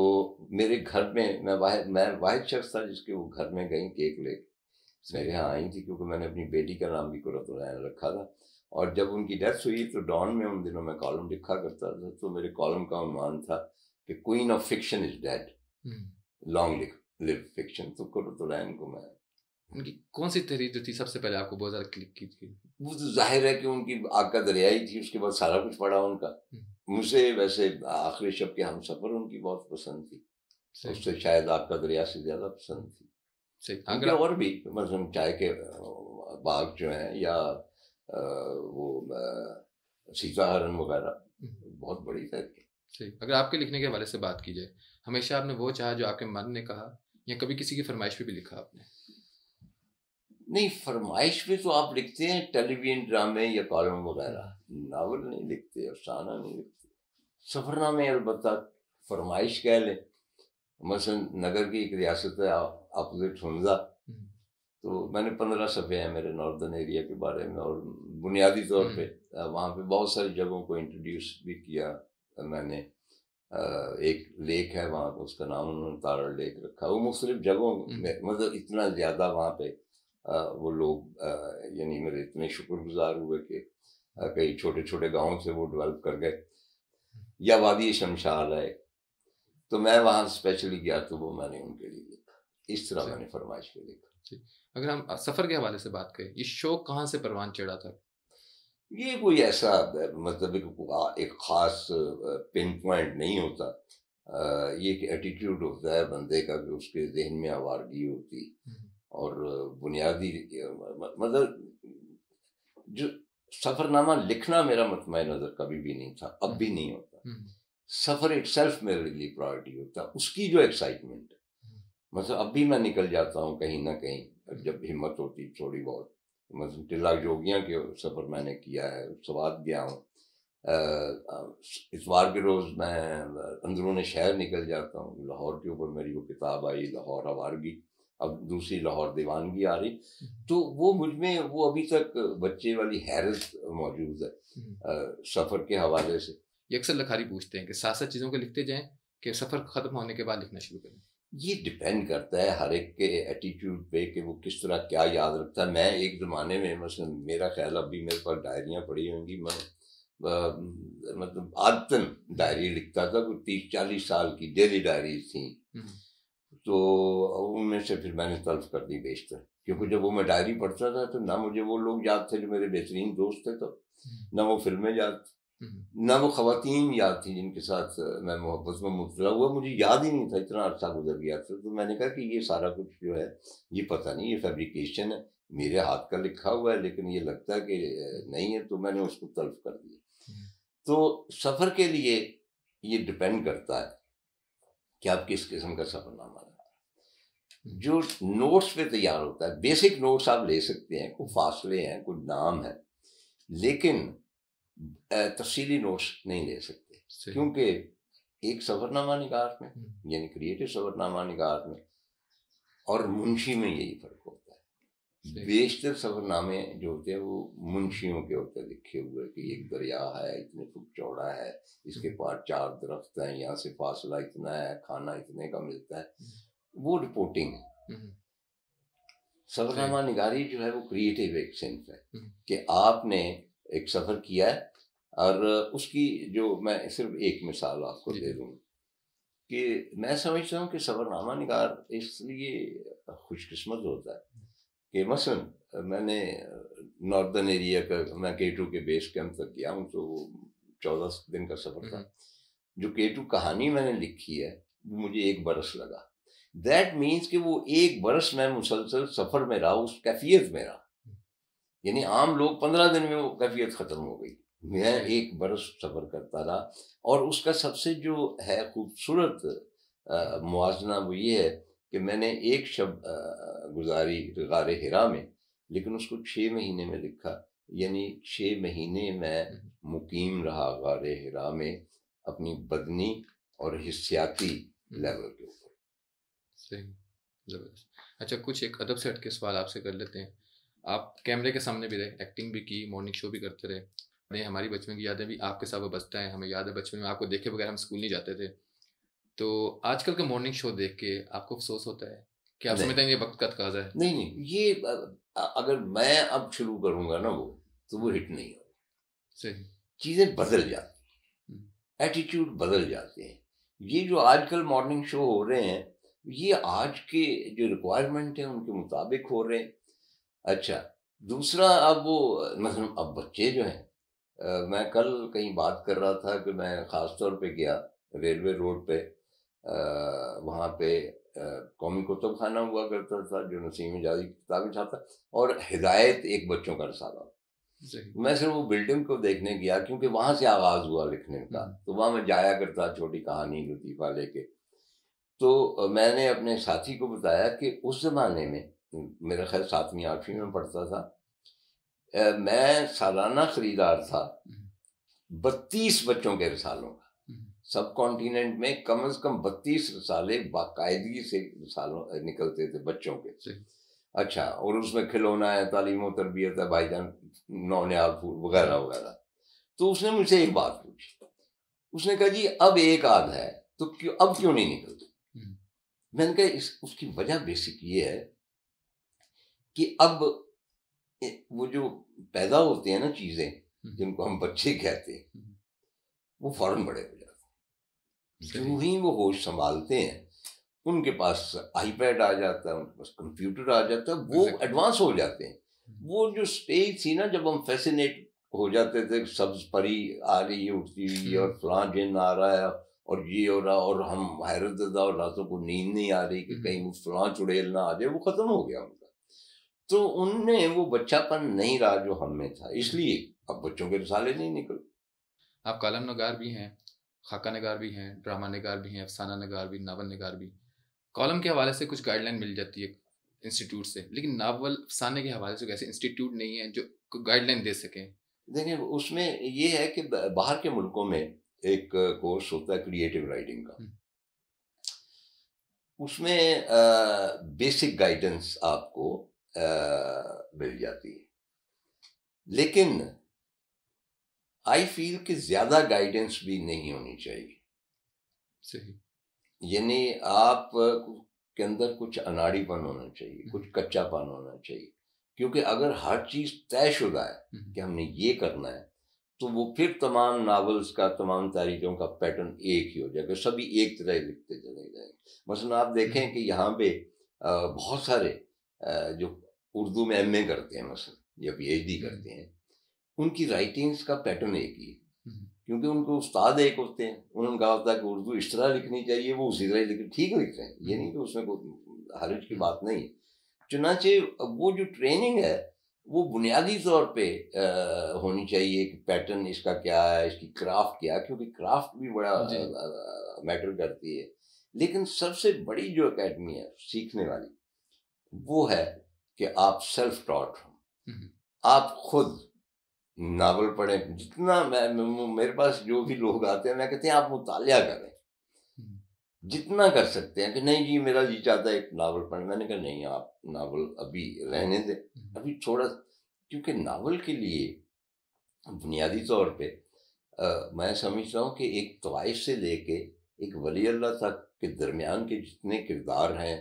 मेरे घर में मैं वाहिद मैं वाहिद शख्स था जिसके वो घर में गई केक लेके उसने यहाँ आई थी क्योंकि मैंने अपनी बेटी का नाम भी कुरतुलैन रखा था और जब उनकी डेथ हुई तो डॉन में उन दिनों में कॉलम लिखा करता था तो मेरे कॉलम का अनुमान था कि queen of fiction is dead long live fiction तो कुरतुलैन तो को मैं उनकी कौन सी तहरीर जो थी सबसे पहले आपको बहुत ज़्यादा क्लिक की थी वो तो जाहिर है कि उनकी आग का दरिया ही थी उसके बाद सारा कुछ पढ़ा उनका हम्म। मुझे वैसे आखिरी शब के हम सफ़र उनकी बहुत पसंद थी उससे शायद आग का दरिया से ज़्यादा पसंद थी अगर हाँ, और भी मतलब चाय के बाग जो हैं या वो सीताहरण वगैरह हम्म। बहुत बड़ी तरक्की सही अगर आपके लिखने के हवाले से बात की जाए हमेशा आपने वो चाहा जो आपके मन ने कहा या कभी किसी की फरमाइश भी लिखा आपने नहीं फरमाइश भी तो आप लिखते हैं टेलीविजन ड्रामे या कॉलम वगैरह नावल नहीं लिखते अफसाना नहीं लिखते सफरनामे अलबत् फरमाइश कह लें मसलन नगर की एक रियासत है अपोज़िट हमजा हम्म। तो मैंने पंद्रह सफ़े हैं मेरे नॉर्दर्न एरिया के बारे में और बुनियादी तौर हम्म। पे वहाँ पे बहुत सारी जगहों को इंट्रोड्यूस भी किया मैंने एक लेक है वहाँ पर उसका नाम उन्होंने तारा लेक रखा वो मुख्तलिफ जगहों हम्म। में मतलब इतना ज़्यादा वहाँ पे वो लोग यानी मेरे इतने शुक्रगुजार हुए कि कई छोटे छोटे गाँव से वो डेवलप कर गए या वादी शमशाल है तो मैं वहाँ स्पेशली गया तो वो मैंने उनके लिए इस तरह मैंने फरमाइश को देखा अगर हम सफ़र के हवाले से बात करें ये शौक कहाँ से परवान चढ़ा था ये कोई ऐसा मतलब एक ख़ास पिन पॉइंट नहीं होता आ, ये एक एटीट्यूड होता है बंदे का कि उसके जहन में आवारगी होती हम्म। और बुनियादी मतलब जो सफ़रनामा लिखना मेरा मतम नज़र कभी भी नहीं था अब भी हम्म। नहीं होता सफ़र इट सेल्फ मेरे लिए प्रायोरिटी होता उसकी जो एक्साइटमेंट है मतलब अब भी मैं निकल जाता हूँ कहीं ना कहीं जब हिम्मत होती थोड़ी बहुत मतलब टिल्ला जोगियाँ के सफ़र मैंने किया है सवाद गया हूँ इस बार के रोज़ मैं अंदरून शहर निकल जाता हूँ लाहौर के ऊपर मेरी वो किताब आई लाहौर हवारगी अब दूसरी लाहौर दीवानगी आ रही हम्म। तो वो मुझ में वो अभी तक बच्चे वाली हैरत मौजूद है हम्म। सफ़र के हवाले से ये अक्सर लखारी पूछते हैं कि साथ साथ चीज़ों को लिखते जाएं कि सफ़र ख़त्म होने के बाद लिखना शुरू करें ये डिपेंड करता है हर एक के एटीट्यूड पे कि वो किस तरह क्या याद रखता है मैं एक ज़माने में मसलन मतलब मेरा ख्याल अभी मेरे पास डायरियाँ पड़ी होंगी मैं मतलब आदतन डायरी लिखता था कोई तीस चालीस साल की डेली डायरी थी हम्म। तो उनमें से फिर मैंने तल्फ कर दी बेचकर क्योंकि जब वो मैं डायरी पढ़ता था तो ना मुझे वो लोग याद थे जो मेरे बेहतरीन दोस्त थे तो हम्म। ना वो फिल्में याद थी हम्म। ना वो खातन याद थी जिनके साथ मैं मोहब्बत में मुबला हुआ मुझे याद ही नहीं था इतना अर्सा गुजर गया था तो, तो मैंने कहा कि ये सारा कुछ जो है ये पता नहीं ये फेब्रिकेशन है मेरे हाथ का लिखा हुआ है लेकिन ये लगता है कि नहीं है तो मैंने उसको तल्फ कर दिया हम्म। तो सफ़र के लिए ये डिपेंड करता है कि आप किस किस्म का सफ़रनामा रहा हम्म। जो नोट्स पे तैयार होता है बेसिक नोट्स आप ले सकते हैं कोई फासले हैं कोई नाम है लेकिन तफसीली नोट्स नहीं ले सकते क्योंकि एक सफरनामा निगार में हम्म। यानी क्रिएटिव सफरनामा निगार में और मुंशी में यही फर्क होता है बेशतर सफरनामे जो होते हैं वो मुंशियों के होते हैं लिखे हुए कि एक हम्म। दरिया है इतने फुट चौड़ा है इसके हम्म। पास चार दरख्त हैं यहाँ से फासला इतना है खाना इतने का मिलता है वो रिपोर्टिंग है सफरनामा निगारी जो है वो क्रिएटिव एक सेंस है कि आपने एक सफ़र किया है और उसकी जो मैं सिर्फ एक मिसाल आपको दे दूँ कि मैं समझता हूँ कि सफ़रनामा निगार इसलिए खुशकस्मत होता है कि मसलन मैंने नॉर्दर्न एरिया का मैं के टू के बेस कैंप तक गया हूँ तो चौदह दिन का सफ़र था हम्म। जो के टू कहानी मैंने लिखी है मुझे एक बरस लगा दैट मीन्स कि वो एक बरस मैं मुसलसल सफ़र में रहा उस कैफियत में रहा यानी आम लोग पंद्रह दिन में वो कैफियत ख़त्म हो गई मैं एक बरस सफ़र करता रहा और उसका सबसे जो है खूबसूरत मुजना वो ये है कि मैंने एक शब गुजारी गार हरा में लेकिन उसको छः महीने में लिखा यानी छः महीने मैं मुकीम रहा गार हरा में अपनी बदनी और हिस्सियाती हम्म। लेवल के ऊपर अच्छा कुछ एक अदब से हटके सवाल आपसे कर लेते हैं आप कैमरे के सामने भी रहे एक्टिंग भी की मॉर्निंग शो भी करते रहे नहीं हमारी बचपन की यादें भी आपके साथ बसता है हमें याद है बचपन में आपको देखे बगैर हम स्कूल नहीं जाते थे तो आजकल का मॉर्निंग शो देख के आपको अफसोस होता है कि आप समझते हैं ये वक्त का तकाजा है नहीं नहीं ये अगर मैं अब शुरू करूंगा ना वो तो वो हिट नहीं होगा सही चीज़ें बदल जाती एटीट्यूड हम्म। बदल जाते हैं ये जो आजकल मॉर्निंग शो हो रहे हैं ये आज के जो रिक्वायरमेंट हैं उनके मुताबिक हो रहे हैं अच्छा दूसरा अब वो मतलब अब बच्चे जो हैं मैं कल कहीं बात कर रहा था कि मैं ख़ास तौर पे गया रेलवे रोड पे वहाँ पे कौमी कुतुब खाना हुआ करता था जो नसीम जादी किताबें छापता और हिदायत एक बच्चों का रसाला मैं सिर्फ वो बिल्डिंग को देखने गया क्योंकि वहाँ से आगाज़ हुआ लिखने का हम्म। तो वहाँ मैं जाया करता छोटी कहानी लतीफ़ा लेके तो मैंने अपने साथी को बताया कि उस ज़माने में मेरा ख्याल सातवीं आठवीं में पढ़ता था मैं सालाना खरीदार था हम्म। बत्तीस बच्चों के रिसालों का हम्म। सब कॉन्टिनेंट में कम से कम बत्तीस रिसाले बाकायदगी से रिसालों निकलते थे बच्चों के अच्छा और उसमें खिलौना है तालीम तरबियत है भाईजान नौनियाल फूल वगैरह वगैरह तो उसने मुझसे एक बात पूछी उसने कहा जी अब एक आध है तो क्यों अब क्यों नहीं निकलते हम्म। मैंने कहा इस उसकी वजह बेसिक ये है कि अब वो जो पैदा होते हैं ना चीजें हम्म। जिनको हम बच्चे कहते हैं हम्म। वो फौरन बड़े हो जाते हैं जो ही वो होश संभालते हैं उनके पास आईपैड आ जाता है उनके पास कंप्यूटर आ जाता है वो एडवांस हो जाते हैं हम्म। वो जो स्टेज थी ना जब हम फैसिनेट हो जाते थे सब्ज परी आ रही है उठती हुई और फला जिन आ रहा है और ये हो रहा और हम हैरत और रातों को नींद नहीं आ रही कि कहीं फला चुड़ेल ना आ जाए वो खत्म हो गया तो उनने वो बच्चापन नहीं रहा जो हम में था इसलिए अब बच्चों के रिसाले नहीं निकल आप कलम नगार भी हैं खाका नगार भी हैं ड्रामा नगार भी हैं अफसाना नगार भी नावल नगार भी कॉलम के हवाले से कुछ गाइडलाइन मिल जाती है इंस्टीट्यूट से लेकिन नावल अफसाने के हवाले से ऐसे इंस्टीट्यूट नहीं है जो गाइडलाइन दे सकें देखिए उसमें ये है कि बाहर के मुल्कों में एक कोर्स होता है क्रिएटिव राइटिंग का हम्म। उसमें बेसिक गाइडेंस आपको मिल जाती है लेकिन आई फील कि ज़्यादा गाइडेंस भी नहीं होनी चाहिए सही यानी आप के अंदर कुछ अनाड़ीपन होना चाहिए हम्म। कुछ कच्चापन होना चाहिए क्योंकि अगर हर चीज़ तयशुदा है हम्म। कि हमने ये करना है तो वो फिर तमाम नावल्स का तमाम तारीखों का पैटर्न एक ही हो जाएगा सभी एक तरह लिखते चले जाएंगे मसलन आप देखें हम्म। कि यहाँ पे बहुत सारे जो उर्दू में एम करते हैं मसल या डी हम्म। करते हैं उनकी राइटिंग्स का पैटर्न एक ही हम्म। क्योंकि उनको उस्ताद एक होते हैं उन्होंने कहा होता है कि उर्दू इस तरह लिखनी चाहिए वो उसी तरह लिख ठीक लिख रहे हैं ये नहीं कि उसमें कोई हरज की बात नहीं चुनाचे वो जो ट्रेनिंग है वो बुनियादी तौर पे आ, होनी चाहिए कि पैटर्न इसका क्या है इसकी क्राफ्ट क्या है क्योंकि क्राफ्ट भी बड़ा मैटर करती है लेकिन सबसे बड़ी जो अकेडमी है सीखने वाली वो है कि आप सेल्फ टॉट हो हम्म। आप खुद नावल पढ़ें जितना मैं मेरे पास जो भी लोग आते हैं मैं कहते हैं आप मुताया करें हम्म। जितना कर सकते हैं कि नहीं जी मेरा जी चाहता है एक नावल पढ़ना मैंने कहा नहीं आप नावल अभी रहने दें हम्म। अभी थोड़ा क्योंकि नावल के लिए बुनियादी तौर पे आ, मैं समझता हूँ कि एक तवाइफ से लेके एक वली अल्लाह साहब के दरमियान के जितने किरदार हैं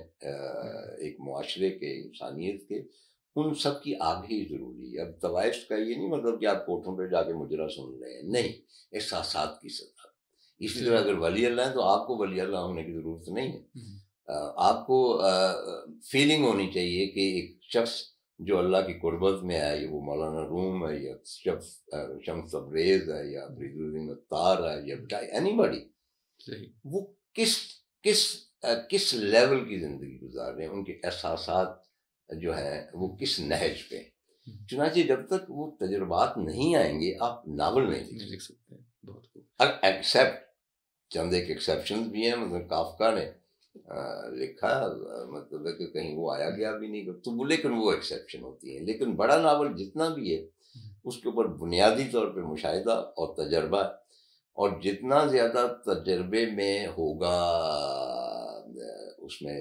एक माशरे के इंसानियत के उन सब की आग ही ज़रूरी है अब तवाइफ का ये नहीं मतलब कि आप कोठों पर जाके मुजरा सुन रहे हैं नहीं एहसास की सतह इसलिए अगर वली अल्लाह है तो आपको वली अल्लाह होने की ज़रूरत नहीं है हम्म। आपको फीलिंग होनी चाहिए कि एक शख्स जो अल्लाह की कुर्बत में है या वो मौलाना रूम है या शम्स तब्रेज़ है या फरीदुद्दीन अतार है या एनी हम्म। बडी वो किस किस किस लेवल की ज़िंदगी गुजार रहे हैं उनके एहसास जो हैं वो किस नहज पे हम्म। चुनाचे जब तक वो तजुर्बात नहीं आएंगे आप नावल नहीं लिख सकते बहुत एक्सेप्ट चंद एक एक्सेप्शन भी हैं मतलब काफका ने आ, लिखा मतलब कि कहीं वो आया गया भी नहीं तो वो लेकिन वो एक्सेप्शन होती है लेकिन बड़ा नावल जितना भी है हम्म। उसके ऊपर बुनियादी तौर पर मुशाह और तजर्बा और जितना ज़्यादा तजर्बे में होगा उसमें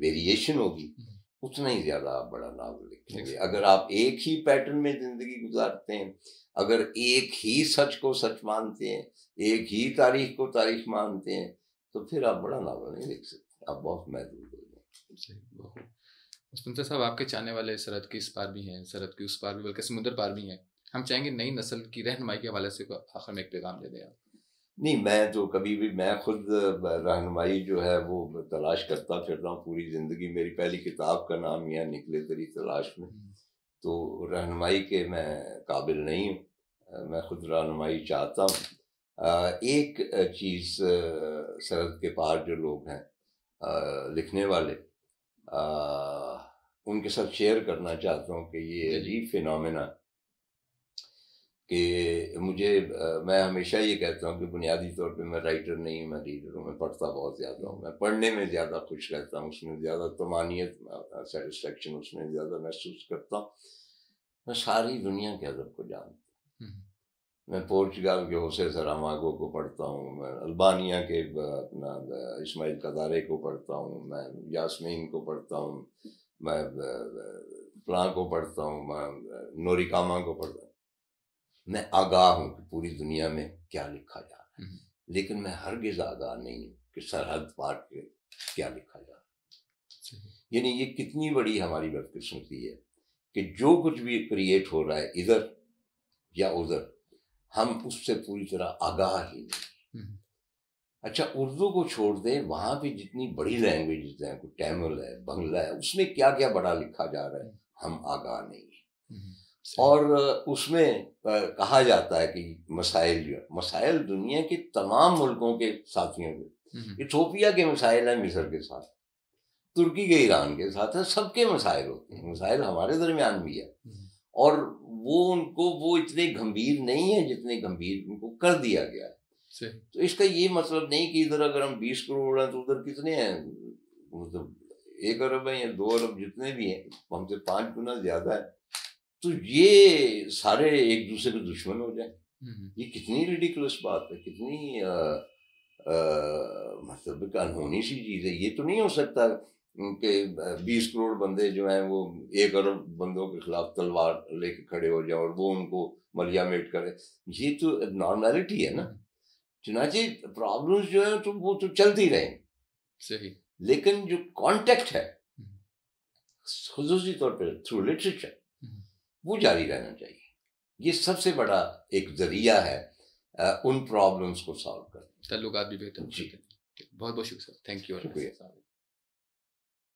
वेरिएशन होगी हम्म। उतना ही ज़्यादा आप बड़ा नावल लिखेंगे अगर आप एक ही पैटर्न में ज़िंदगी गुजारते हैं अगर एक ही सच को सच मानते हैं एक ही तारीख को तारीख मानते हैं तो फिर आप बड़ा नावल नहीं लिख सकते आप बहुत महदूद हो जाए मुस्तमता साहब आपके चाहने वाले सरहद के इस पार भी हैं सरहद के उस पार भी बल्कि समुद्र पार भी हैं हम चाहेंगे नई नस्ल की रहनमाई के हवाले से आखिर में एक पैगाम दे दें आप नहीं मैं तो कभी भी मैं खुद रहनुमाई जो है वो तलाश करता फिर रहा हूँ पूरी ज़िंदगी मेरी पहली किताब का नाम यह निकले तेरी तलाश में हम्म। तो रहनुमाई के मैं काबिल नहीं हूँ मैं खुद रहनुमाई चाहता हूँ एक चीज़ सरहद के पार जो लोग हैं लिखने वाले उनके साथ शेयर करना चाहता हूँ कि ये अजीब फिनमिना कि मुझे मैं हमेशा ये कहता हूँ कि बुनियादी तौर पे मैं राइटर नहीं मैं रीडर हूँ मैं पढ़ता बहुत ज़्यादा हूँ मैं पढ़ने में ज़्यादा खुश रहता हूँ उसमें ज़्यादा तमानियत सेटिस्फेक्शन उसमें ज़्यादा महसूस करता हूँ मैं सारी दुनिया के अदब को जानता हूँ हम्म। मैं पोर्चुगाल के होसे सरामागो को पढ़ता हूँ मैं अल्बानिया के अपना इसमाइल कदारे को पढ़ता हूँ मैं यासमीन को पढ़ता हूँ मैं प्लां को पढ़ता हूँ मैं नोरिकामा को पढ़ता हूँ मैं आगाह हूँ कि पूरी दुनिया में क्या लिखा जा रहा है हम्म। लेकिन मैं हरगिज आगाह नहीं हूँ कि सरहद पार के क्या लिखा जा रहा है यानी ये कितनी बड़ी हमारी बदकिस्मती है कि जो कुछ भी क्रिएट हो रहा है इधर या उधर हम उससे पूरी तरह आगाह ही नहीं हम्म। अच्छा उर्दू को छोड़ दें वहाँ पे जितनी बड़ी लैंग्वेजेस हैं कोई तमिल है बंगला है उसमें क्या क्या बड़ा लिखा जा रहा है हम्म। हम आगाह नहीं है और उसमें कहा जाता है कि मसाइल जो है मसाइल दुनिया के तमाम मुल्कों के साथियों के इथोपिया के मसाइल हैं मिस्र के साथ तुर्की के ईरान के साथ है सबके मसाइल होते हैं मसाइल हमारे दरमियान भी है और वो उनको वो इतने गंभीर नहीं है जितने गंभीर उनको कर दिया गया है तो इसका ये मतलब नहीं कि इधर अगर हम बीस करोड़ हैं तो उधर कितने हैं मतलब एक अरब है या दो अरब जितने भी हैं हमसे पाँच गुना ज़्यादा है तो ये सारे एक दूसरे के दुश्मन हो जाए हम्म। ये कितनी रेडिकुलस बात है कितनी आ, आ, मतलब कानूनी सी चीज़ है ये तो नहीं हो सकता कि बीस करोड़ बंदे जो हैं वो एक अरब बंदों के खिलाफ तलवार लेके खड़े हो जाए और वो उनको मलिया मेट करे ये तो नॉर्मेलिटी है ना चुनाचे प्रॉब्लम्स जो है तो वो तो चलती रहे सही लेकिन जो कॉन्टेक्ट है हम्म। खसूसी तौर पर थ्रू लिटरेचर वो जारी रहना चाहिए ये सबसे बड़ा एक जरिया है उन प्रॉब्लम्स को सॉल्व कर तल्लुकात भी बेहतर जी बहुत बहुत शुक्रिया थैंक यू शुक्रिया